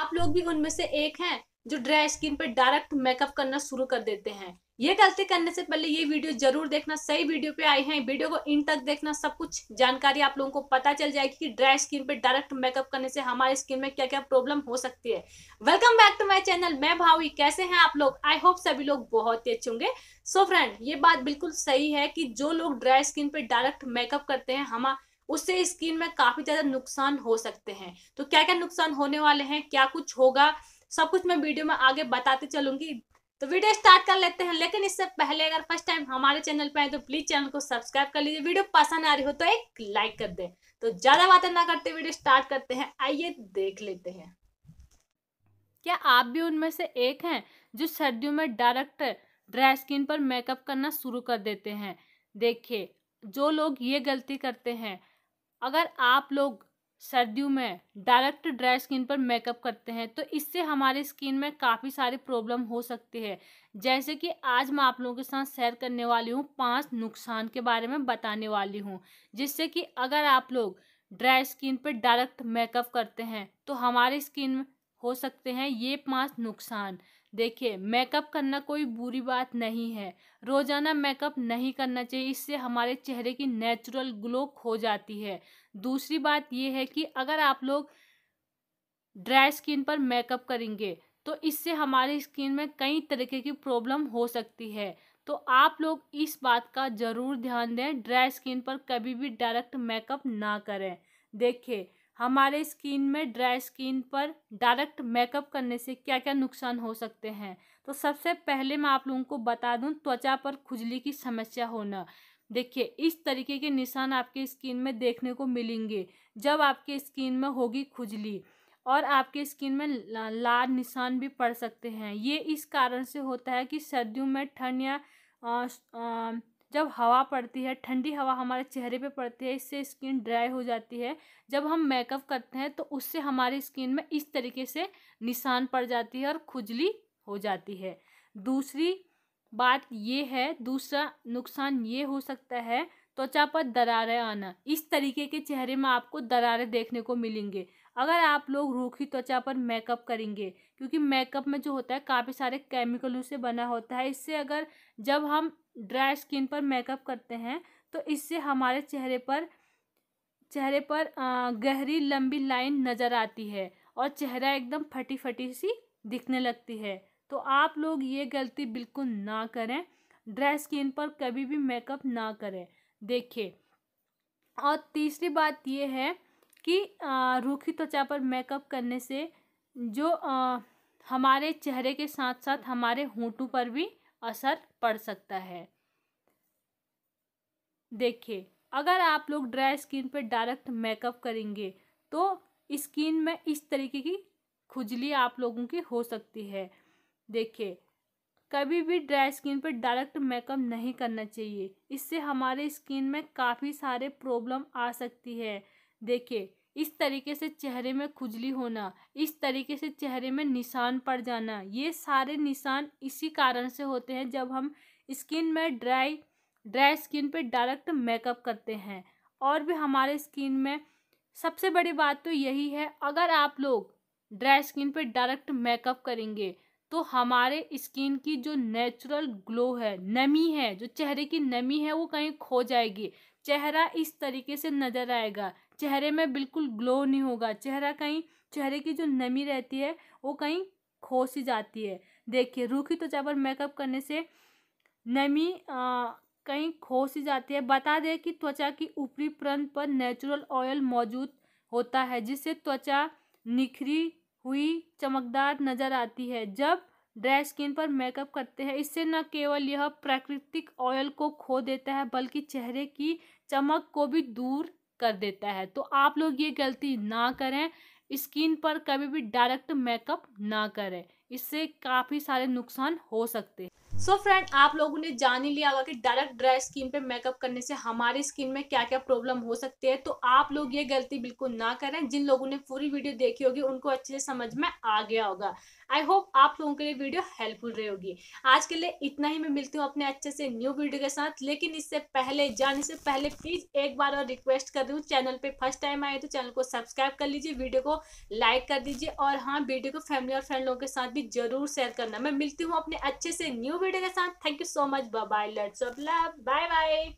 आप लोग भी उनमें से एक हैं जो ड्राई स्किन पर डायरेक्ट मेकअप करना शुरू कर देते हैं ये गलती करने से पहले ये वीडियो जरूर देखना सही वीडियो पे आए हैं वीडियो को इन तक देखना सब कुछ जानकारी आप लोगों को पता चल जाएगी कि ड्राई स्किन पे डायरेक्ट मेकअप करने से हमारे स्किन में क्या क्या प्रॉब्लम हो सकती है welcome back to my channel मैं भावी कैसे हैं आप लोग आई होप सभी लोग बहुत ही अच्छे होंगे सो फ्रेंड ये बात बिल्कुल सही है कि जो लोग ड्राई स्किन पे डायरेक्ट मेकअप करते हैं हमारे उससे स्किन में काफ़ी ज़्यादा नुकसान हो सकते हैं तो क्या क्या नुकसान होने वाले हैं क्या कुछ होगा सब कुछ मैं वीडियो में आगे बताते चलूंगी तो वीडियो स्टार्ट कर लेते हैं लेकिन इससे पहले अगर फर्स्ट टाइम हमारे चैनल पर आए तो प्लीज चैनल को सब्सक्राइब कर लीजिए वीडियो पसंद आ रही हो तो एक लाइक कर दे तो ज्यादा बातें ना करते वीडियो स्टार्ट करते हैं आइए देख लेते हैं क्या आप भी उनमें से एक हैं जो सर्दियों में डायरेक्ट ड्राई स्किन पर मेकअप करना शुरू कर देते हैं देखिए जो लोग ये गलती करते हैं अगर आप लोग सर्दियों में डायरेक्ट ड्राई स्किन पर मेकअप करते हैं तो इससे हमारे स्किन में काफ़ी सारी प्रॉब्लम हो सकती है जैसे कि आज मैं आप लोगों के साथ शेयर करने वाली हूँ पांच नुकसान के बारे में बताने वाली हूँ जिससे कि अगर आप लोग ड्राई स्किन पर डायरेक्ट मेकअप करते हैं तो हमारी स्किन हो सकते हैं ये पांच नुकसान देखिए मेकअप करना कोई बुरी बात नहीं है रोज़ाना मेकअप नहीं करना चाहिए इससे हमारे चेहरे की नेचुरल ग्लो खो जाती है दूसरी बात ये है कि अगर आप लोग ड्राई स्किन पर मेकअप करेंगे तो इससे हमारी स्किन में कई तरीके की प्रॉब्लम हो सकती है तो आप लोग इस बात का ज़रूर ध्यान दें ड्राई स्किन पर कभी भी डायरेक्ट मेकअप ना करें देखिए हमारे स्किन में ड्राई स्किन पर डायरेक्ट मेकअप करने से क्या क्या नुकसान हो सकते हैं तो सबसे पहले मैं आप लोगों को बता दूं त्वचा पर खुजली की समस्या होना देखिए इस तरीके के निशान आपके स्किन में देखने को मिलेंगे जब आपके स्किन में होगी खुजली और आपके स्किन में लाल निशान भी पड़ सकते हैं ये इस कारण से होता है कि सर्दियों में ठंड या जब हवा पड़ती है ठंडी हवा हमारे चेहरे पे पड़ती है इससे स्किन ड्राई हो जाती है जब हम मेकअप करते हैं तो उससे हमारी स्किन में इस तरीके से निशान पड़ जाती है और खुजली हो जाती है दूसरी बात ये है दूसरा नुकसान ये हो सकता है त्वचा पर दरारें आना इस तरीके के चेहरे में आपको दरारें देखने को मिलेंगे अगर आप लोग रूखी त्वचा पर मेकअप करेंगे क्योंकि मेकअप में जो होता है काफ़ी सारे केमिकलों से बना होता है इससे अगर जब हम ड्राई स्किन पर मेकअप करते हैं तो इससे हमारे चेहरे पर चेहरे पर गहरी लंबी लाइन नज़र आती है और चेहरा एकदम फटी फटी सी दिखने लगती है तो आप लोग ये गलती बिल्कुल ना करें ड्राई स्किन पर कभी भी मेकअप ना करें देखिए और तीसरी बात ये है कि रूखी त्वचा पर मेकअप करने से जो आ, हमारे चेहरे के साथ साथ हमारे होंठों पर भी असर पड़ सकता है देखिए अगर आप लोग ड्राई स्किन पर डायरेक्ट मेकअप करेंगे तो स्किन में इस तरीके की खुजली आप लोगों की हो सकती है देखिए कभी भी ड्राई स्किन पर डायरेक्ट मेकअप नहीं करना चाहिए इससे हमारे स्किन में काफ़ी सारे प्रॉब्लम आ सकती है देखिए इस तरीके से चेहरे में खुजली होना इस तरीके से चेहरे में निशान पड़ जाना ये सारे निशान इसी कारण से होते हैं जब हम स्किन में ड्राई ड्राई स्किन पर डायरेक्ट मेकअप करते हैं और भी हमारे स्किन में सबसे बड़ी बात तो यही है अगर आप लोग ड्राई स्किन पर डायरेक्ट मेकअप करेंगे तो हमारे स्किन की जो नेचुरल ग्लो है नमी है जो चेहरे की नमी है वो कहीं खो जाएगी चेहरा इस तरीके से नज़र आएगा चेहरे में बिल्कुल ग्लो नहीं होगा चेहरा कहीं चेहरे की जो नमी रहती है वो कहीं खो सी जाती है देखिए रूखी त्वचा तो पर मेकअप करने से नमी आ, कहीं खो सी जाती है बता दें कि त्वचा की ऊपरी प्रंत पर नेचुरल ऑयल मौजूद होता है जिससे त्वचा निखरी हुई चमकदार नजर आती है जब ड्राई स्किन पर मेकअप करते हैं इससे न केवल यह प्राकृतिक ऑयल को खो देता है बल्कि चेहरे की चमक को भी दूर कर देता है तो आप लोग ये गलती ना करें स्किन पर कभी भी डायरेक्ट मेकअप ना करें इससे काफ़ी सारे नुकसान हो सकते हैं सो so फ्रेंड आप लोगों ने जान ही लिया होगा कि डायरेक्ट ड्राई स्किन पे मेकअप करने से हमारी स्किन में क्या क्या प्रॉब्लम हो सकती है तो आप लोग ये गलती बिल्कुल ना करें जिन लोगों ने पूरी वीडियो देखी होगी उनको अच्छे से समझ में आ गया होगा आई होप आप लोगों के लिए वीडियो हेल्पफुल रही होगी आज के लिए इतना ही मैं मिलती हूँ अपने अच्छे से न्यू वीडियो के साथ लेकिन इससे पहले जाने से पहले प्लीज़ एक बार और रिक्वेस्ट कर रही हूँ चैनल पर फर्स्ट टाइम आए तो चैनल को सब्सक्राइब कर लीजिए वीडियो को लाइक कर दीजिए और हाँ वीडियो को फैमिली और फ्रेंड लोगों के साथ भी जरूर शेयर करना मैं मिलती हूँ अपने अच्छे से न्यू वीडियो के साथ thank you so much bye let's bye bye